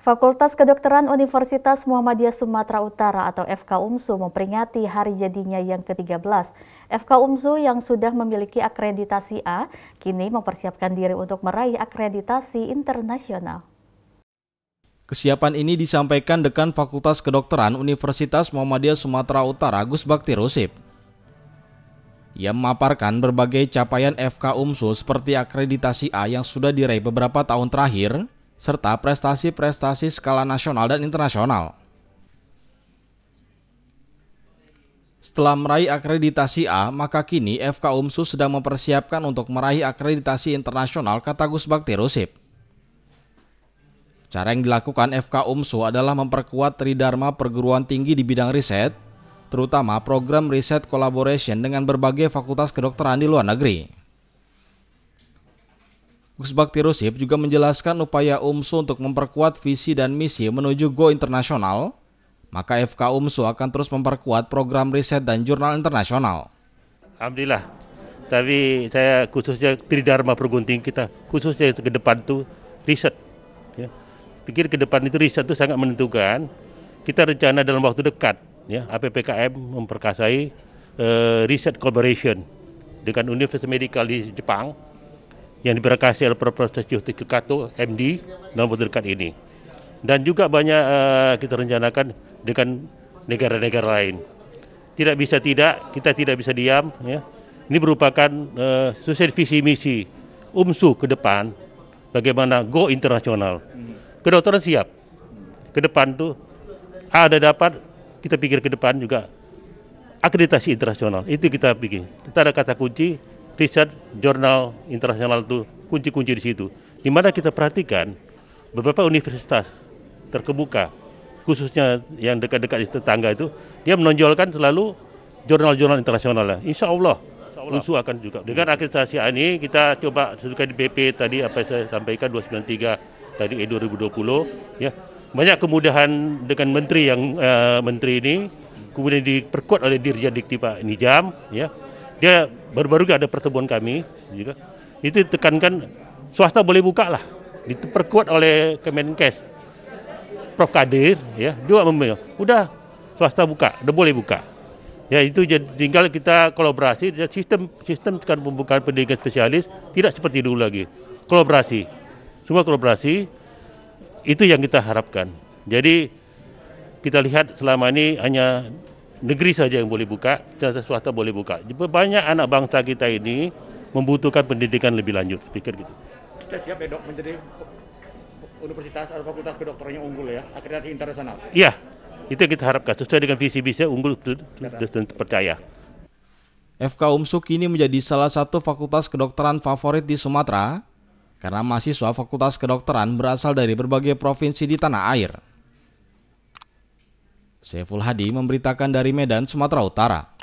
Fakultas Kedokteran Universitas Muhammadiyah Sumatera Utara atau FK UMSU memperingati hari jadinya yang ke-13. FK UMSU yang sudah memiliki akreditasi A kini mempersiapkan diri untuk meraih akreditasi internasional. Kesiapan ini disampaikan dekan Fakultas Kedokteran Universitas Muhammadiyah Sumatera Utara Gus Bakti Rusip. Ia memaparkan berbagai capaian FK UMSU seperti akreditasi A yang sudah diraih beberapa tahun terakhir, serta prestasi-prestasi skala nasional dan internasional. Setelah meraih akreditasi A, maka kini FK Umsu sedang mempersiapkan untuk meraih akreditasi internasional kata Gus Bakti Rusip. Cara yang dilakukan FK Umsu adalah memperkuat tridharma perguruan tinggi di bidang riset, terutama program riset collaboration dengan berbagai fakultas kedokteran di luar negeri. Gus Bakti Rusip juga menjelaskan upaya UMSU untuk memperkuat visi dan misi menuju Go Internasional, maka FK UMSU akan terus memperkuat program riset dan jurnal internasional. Alhamdulillah, tapi saya khususnya Tridharma Pergunting kita, khususnya ke depan itu riset. Ya. Pikir ke depan itu riset itu sangat menentukan. Kita rencana dalam waktu dekat, ya APPKM memperkasai uh, riset collaboration dengan Universitas Medical di Jepang yang diberkati oleh Prof. Justus Kato, MD dalam dekat ini. Dan juga banyak uh, kita rencanakan dengan negara-negara lain. Tidak bisa tidak, kita tidak bisa diam. Ya. Ini merupakan uh, eh, sukses visi misi UMSU ke depan, bagaimana go internasional. Kedokteran siap. Ke depan tuh ada dapat, kita pikir ke depan juga akreditasi internasional. Itu kita bikin. Kita ada kata kunci riset jurnal internasional itu kunci-kunci di situ. Di mana kita perhatikan beberapa universitas terkemuka khususnya yang dekat-dekat di tetangga itu dia menonjolkan selalu jurnal-jurnal internasional. Insya Allah unsur akan juga. Dengan hmm. akreditasi ini kita coba sesuai di BP tadi apa yang saya sampaikan 293 tadi E eh, 2020 ya. Banyak kemudahan dengan menteri yang uh, menteri ini kemudian diperkuat oleh Dirjen Dikti Pak Nijam ya dia baru-baru ada pertemuan kami juga. Gitu. Itu tekankan swasta boleh buka lah. Diperkuat oleh Kemenkes. Prof Kadir ya dua memilih. Udah swasta buka, udah boleh buka. Ya itu jadi tinggal kita kolaborasi sistem sistem sekarang pembukaan pendidikan spesialis tidak seperti dulu lagi. Kolaborasi. Semua kolaborasi itu yang kita harapkan. Jadi kita lihat selama ini hanya negeri saja yang boleh buka, jasa swasta boleh buka. Banyak anak bangsa kita ini membutuhkan pendidikan lebih lanjut, pikir gitu. Kita siap ya dok menjadi universitas atau fakultas kedokterannya unggul ya, akreditasi internasional. Iya, itu yang kita harapkan. Sesuai dengan visi misi unggul dan percaya. FK UMSU kini menjadi salah satu fakultas kedokteran favorit di Sumatera karena mahasiswa fakultas kedokteran berasal dari berbagai provinsi di tanah air. Seful Hadi memberitakan dari Medan, Sumatera Utara.